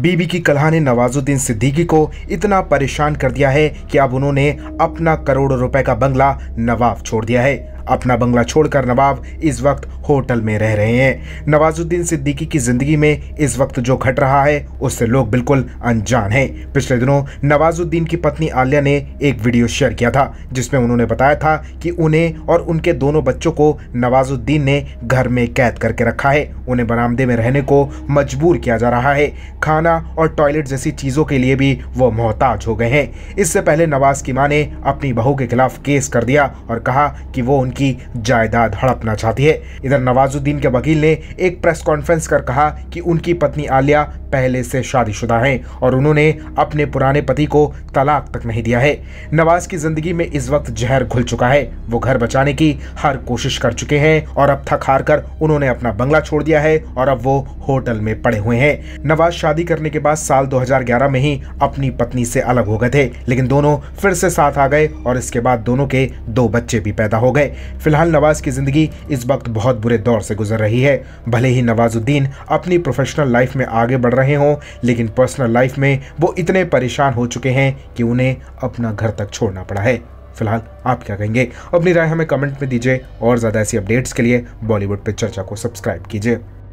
बीबी की कलहा ने नवाजुद्दीन सिद्दीकी को इतना परेशान कर दिया है कि अब उन्होंने अपना करोड़ों रुपए का बंगला नवाब छोड़ दिया है अपना बंगला छोड़कर नवाब इस वक्त होटल में रह रहे हैं नवाजुद्दीन सिद्दीकी की ज़िंदगी में इस वक्त जो घट रहा है उससे लोग बिल्कुल अनजान हैं पिछले दिनों नवाजुद्दीन की पत्नी आलिया ने एक वीडियो शेयर किया था जिसमें उन्होंने बताया था कि उन्हें और उनके दोनों बच्चों को नवाजुद्दीन ने घर में कैद करके रखा है उन्हें बरामदे में रहने को मजबूर किया जा रहा है खाना और टॉयलेट जैसी चीज़ों के लिए भी वो मोहताज हो गए हैं इससे पहले नवाज की माँ ने अपनी बहू के खिलाफ केस कर दिया और कहा कि वो उनकी जायदाद हड़पना चाहती है इधर नवाजुद्दीन के वकील ने एक प्रेस कॉन्फ्रेंस कर कहा कि उनकी पत्नी आलिया पहले से शादीशुदा हैं और उन्होंने अपने पुराने पति को तलाक तक नहीं दिया है नवाज की जिंदगी में इस वक्त जहर घुल चुका है वो घर बचाने की हर कोशिश कर चुके हैं और अब थक हार कर उन्होंने अपना बंगला छोड़ दिया है और अब वो होटल में पड़े हुए हैं नवाज शादी करने के बाद साल 2011 में ही अपनी पत्नी से अलग हो गए थे लेकिन दोनों फिर से साथ आ गए और इसके बाद दोनों के दो बच्चे भी पैदा हो गए फिलहाल नवाज की ज़िंदगी इस वक्त बहुत बुरे दौर से गुजर रही है भले ही नवाजुद्दीन अपनी प्रोफेशनल लाइफ में आगे बढ़ रहे हों लेकिन पर्सनल लाइफ में वो इतने परेशान हो चुके हैं कि उन्हें अपना घर तक छोड़ना पड़ा है फिलहाल आप क्या कहेंगे अपनी राय हमें कमेंट में दीजिए और ज़्यादा ऐसी अपडेट्स के लिए बॉलीवुड पे चर्चा को सब्सक्राइब कीजिए